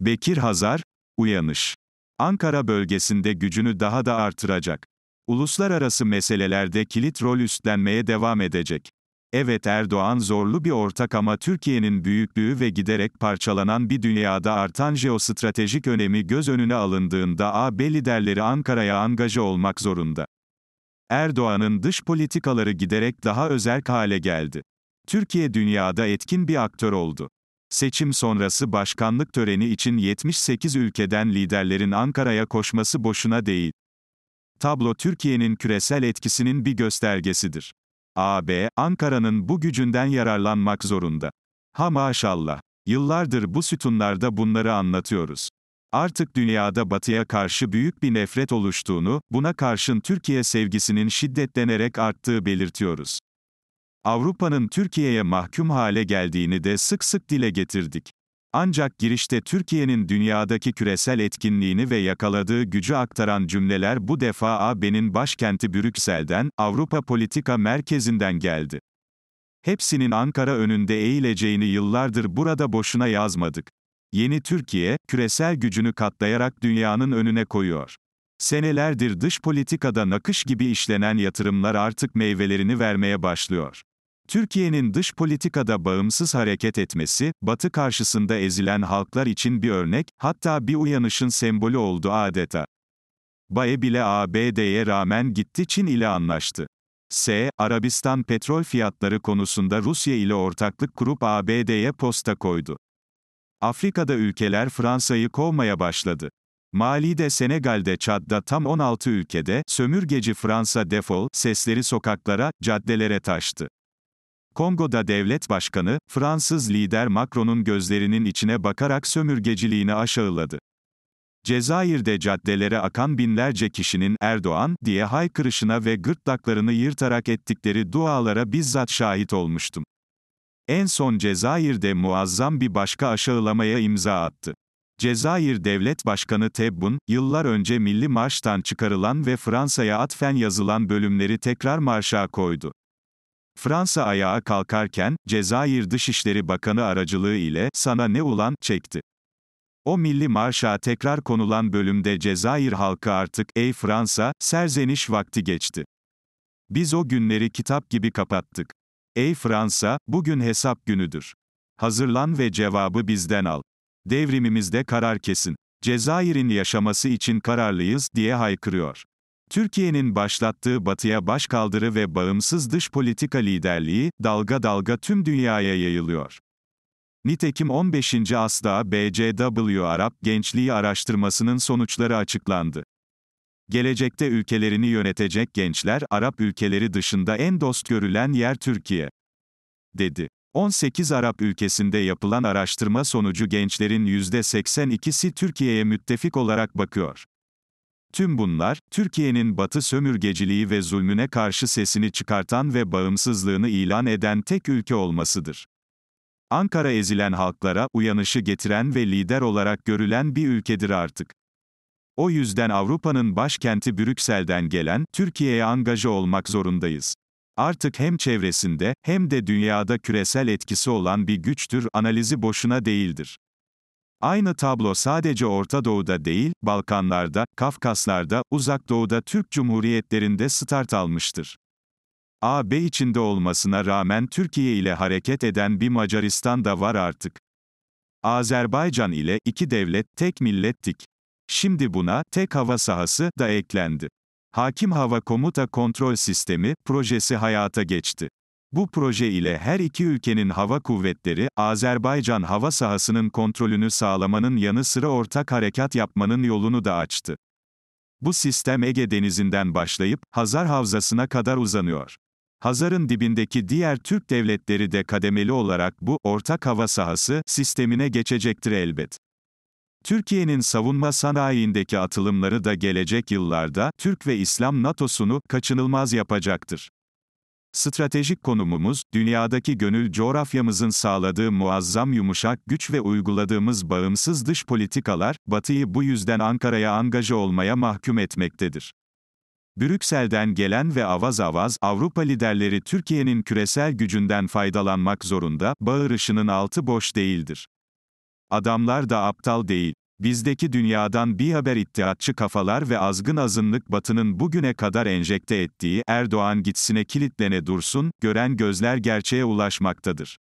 Bekir Hazar, Uyanış. Ankara bölgesinde gücünü daha da artıracak. Uluslararası meselelerde kilit rol üstlenmeye devam edecek. Evet Erdoğan zorlu bir ortak ama Türkiye'nin büyüklüğü ve giderek parçalanan bir dünyada artan jeostratejik önemi göz önüne alındığında AB liderleri Ankara'ya angaja olmak zorunda. Erdoğan'ın dış politikaları giderek daha özerk hale geldi. Türkiye dünyada etkin bir aktör oldu. Seçim sonrası başkanlık töreni için 78 ülkeden liderlerin Ankara'ya koşması boşuna değil. Tablo Türkiye'nin küresel etkisinin bir göstergesidir. AB, Ankara'nın bu gücünden yararlanmak zorunda. Ha maşallah. Yıllardır bu sütunlarda bunları anlatıyoruz. Artık dünyada batıya karşı büyük bir nefret oluştuğunu, buna karşın Türkiye sevgisinin şiddetlenerek arttığı belirtiyoruz. Avrupa'nın Türkiye'ye mahkum hale geldiğini de sık sık dile getirdik. Ancak girişte Türkiye'nin dünyadaki küresel etkinliğini ve yakaladığı gücü aktaran cümleler bu defa AB'nin başkenti Brüksel'den, Avrupa Politika Merkezi'nden geldi. Hepsinin Ankara önünde eğileceğini yıllardır burada boşuna yazmadık. Yeni Türkiye, küresel gücünü katlayarak dünyanın önüne koyuyor. Senelerdir dış politikada nakış gibi işlenen yatırımlar artık meyvelerini vermeye başlıyor. Türkiye'nin dış politikada bağımsız hareket etmesi, Batı karşısında ezilen halklar için bir örnek, hatta bir uyanışın sembolü oldu adeta. Baye bile ABD'ye rağmen gitti Çin ile anlaştı. S. Arabistan petrol fiyatları konusunda Rusya ile ortaklık kurup ABD'ye posta koydu. Afrika'da ülkeler Fransa'yı kovmaya başladı. Mali'de, Senegal'de, Çad'da tam 16 ülkede sömürgeci Fransa defol sesleri sokaklara, caddelere taştı. Kongo'da devlet başkanı, Fransız lider Macron'un gözlerinin içine bakarak sömürgeciliğini aşağıladı. Cezayir'de caddelere akan binlerce kişinin Erdoğan diye haykırışına ve gırtlaklarını yırtarak ettikleri dualara bizzat şahit olmuştum. En son Cezayir'de muazzam bir başka aşağılamaya imza attı. Cezayir Devlet Başkanı Tebbun yıllar önce Milli Marş'tan çıkarılan ve Fransa'ya atfen yazılan bölümleri tekrar marşa koydu. Fransa ayağa kalkarken, Cezayir Dışişleri Bakanı aracılığı ile, sana ne ulan, çekti. O milli marşa tekrar konulan bölümde Cezayir halkı artık, ey Fransa, serzeniş vakti geçti. Biz o günleri kitap gibi kapattık. Ey Fransa, bugün hesap günüdür. Hazırlan ve cevabı bizden al. Devrimimizde karar kesin. Cezayir'in yaşaması için kararlıyız diye haykırıyor. Türkiye'nin başlattığı batıya başkaldırı ve bağımsız dış politika liderliği, dalga dalga tüm dünyaya yayılıyor. Nitekim 15. asda BCW Arap Gençliği Araştırmasının sonuçları açıklandı. Gelecekte ülkelerini yönetecek gençler, Arap ülkeleri dışında en dost görülen yer Türkiye. Dedi. 18 Arap ülkesinde yapılan araştırma sonucu gençlerin %82'si Türkiye'ye müttefik olarak bakıyor. Tüm bunlar, Türkiye'nin batı sömürgeciliği ve zulmüne karşı sesini çıkartan ve bağımsızlığını ilan eden tek ülke olmasıdır. Ankara ezilen halklara uyanışı getiren ve lider olarak görülen bir ülkedir artık. O yüzden Avrupa'nın başkenti Brüksel'den gelen Türkiye'ye angaja olmak zorundayız. Artık hem çevresinde hem de dünyada küresel etkisi olan bir güçtür analizi boşuna değildir. Aynı tablo sadece Orta Doğu'da değil, Balkanlarda, Kafkaslar'da, Uzak Doğu'da Türk Cumhuriyetlerinde start almıştır. AB içinde olmasına rağmen Türkiye ile hareket eden bir Macaristan da var artık. Azerbaycan ile iki devlet, tek millettik. Şimdi buna tek hava sahası da eklendi. Hakim Hava Komuta Kontrol Sistemi projesi hayata geçti. Bu proje ile her iki ülkenin hava kuvvetleri, Azerbaycan hava sahasının kontrolünü sağlamanın yanı sıra ortak harekat yapmanın yolunu da açtı. Bu sistem Ege Denizi'nden başlayıp, Hazar Havzası'na kadar uzanıyor. Hazar'ın dibindeki diğer Türk devletleri de kademeli olarak bu ortak hava sahası sistemine geçecektir elbet. Türkiye'nin savunma sanayiindeki atılımları da gelecek yıllarda Türk ve İslam NATO'sunu kaçınılmaz yapacaktır. Stratejik konumumuz, dünyadaki gönül coğrafyamızın sağladığı muazzam yumuşak güç ve uyguladığımız bağımsız dış politikalar, Batı'yı bu yüzden Ankara'ya angaja olmaya mahkum etmektedir. Brüksel'den gelen ve avaz avaz Avrupa liderleri Türkiye'nin küresel gücünden faydalanmak zorunda, bağırışının altı boş değildir. Adamlar da aptal değil. Bizdeki dünyadan bir haber iddiatçı kafalar ve azgın azınlık batının bugüne kadar enjekte ettiği Erdoğan gitsine kilitlene dursun, gören gözler gerçeğe ulaşmaktadır.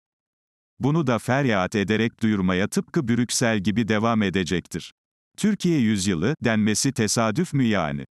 Bunu da feryat ederek duyurmaya tıpkı Brüksel gibi devam edecektir. Türkiye yüzyılı denmesi tesadüf mü yani?